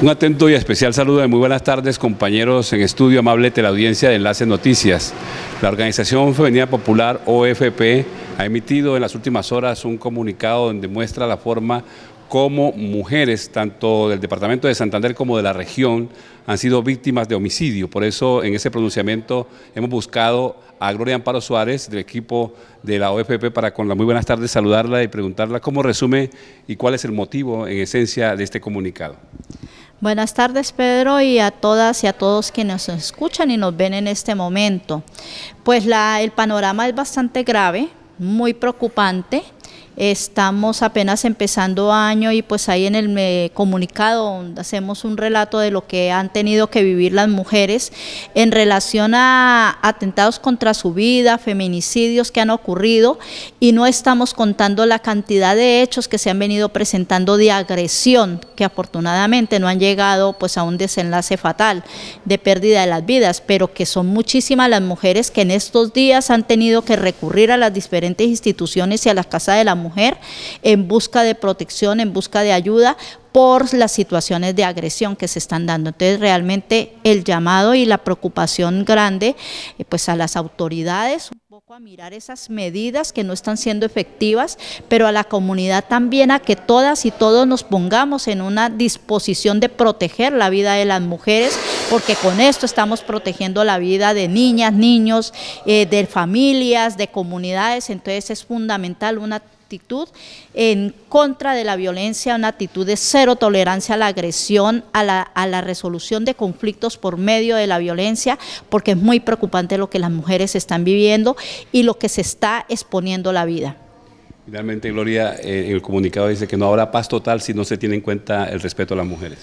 Un atento y especial saludo de muy buenas tardes, compañeros en estudio, amable Audiencia de Enlace Noticias. La Organización Femenina Popular, OFP, ha emitido en las últimas horas un comunicado donde muestra la forma como mujeres, tanto del departamento de Santander como de la región, han sido víctimas de homicidio. Por eso, en ese pronunciamiento, hemos buscado a Gloria Amparo Suárez, del equipo de la OFP, para con la muy buenas tardes saludarla y preguntarla cómo resume y cuál es el motivo, en esencia, de este comunicado. Buenas tardes Pedro y a todas y a todos quienes nos escuchan y nos ven en este momento. Pues la, el panorama es bastante grave, muy preocupante. Estamos apenas empezando año y pues ahí en el eh, comunicado hacemos un relato de lo que han tenido que vivir las mujeres en relación a atentados contra su vida, feminicidios que han ocurrido y no estamos contando la cantidad de hechos que se han venido presentando de agresión que afortunadamente no han llegado pues a un desenlace fatal de pérdida de las vidas, pero que son muchísimas las mujeres que en estos días han tenido que recurrir a las diferentes instituciones y a las casas de la mujer en busca de protección, en busca de ayuda por las situaciones de agresión que se están dando. Entonces, realmente el llamado y la preocupación grande eh, pues a las autoridades un poco a mirar esas medidas que no están siendo efectivas, pero a la comunidad también a que todas y todos nos pongamos en una disposición de proteger la vida de las mujeres, porque con esto estamos protegiendo la vida de niñas, niños, eh, de familias, de comunidades, entonces es fundamental una actitud en contra de la violencia, una actitud de cero tolerancia a la agresión, a la, a la resolución de conflictos por medio de la violencia, porque es muy preocupante lo que las mujeres están viviendo y lo que se está exponiendo la vida. Finalmente, Gloria, eh, el comunicado dice que no habrá paz total si no se tiene en cuenta el respeto a las mujeres.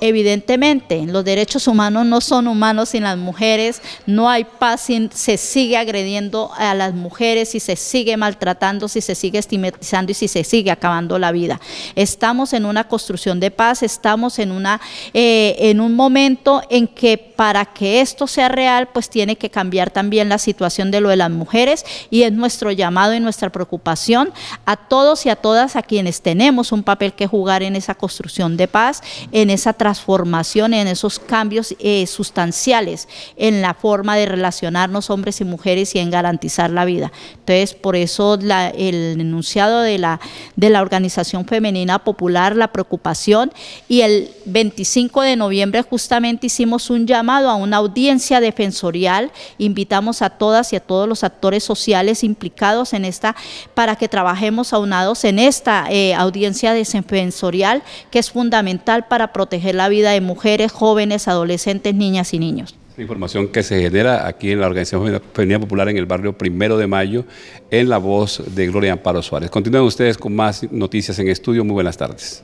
Evidentemente, los derechos humanos no son humanos sin las mujeres, no hay paz si se sigue agrediendo a las mujeres, si se sigue maltratando, si se sigue estigmatizando y si se sigue acabando la vida. Estamos en una construcción de paz, estamos en, una, eh, en un momento en que para que esto sea real, pues tiene que cambiar también la situación de lo de las mujeres y es nuestro llamado y nuestra preocupación a todos y a todas a quienes tenemos un papel que jugar en esa construcción de paz, en esa transformación, en esos cambios eh, sustanciales en la forma de relacionarnos hombres y mujeres y en garantizar la vida. Entonces, por eso el enunciado de la, de la Organización Femenina Popular, la preocupación, y el 25 de noviembre justamente hicimos un llamado a una audiencia defensorial, invitamos a todas y a todos los actores sociales implicados en esta para que trabajen trabajemos aunados en esta eh, audiencia desenfensorial que es fundamental para proteger la vida de mujeres, jóvenes, adolescentes, niñas y niños información que se genera aquí en la Organización Femenina Popular en el barrio Primero de Mayo, en la voz de Gloria Amparo Suárez. Continúen ustedes con más noticias en estudio. Muy buenas tardes.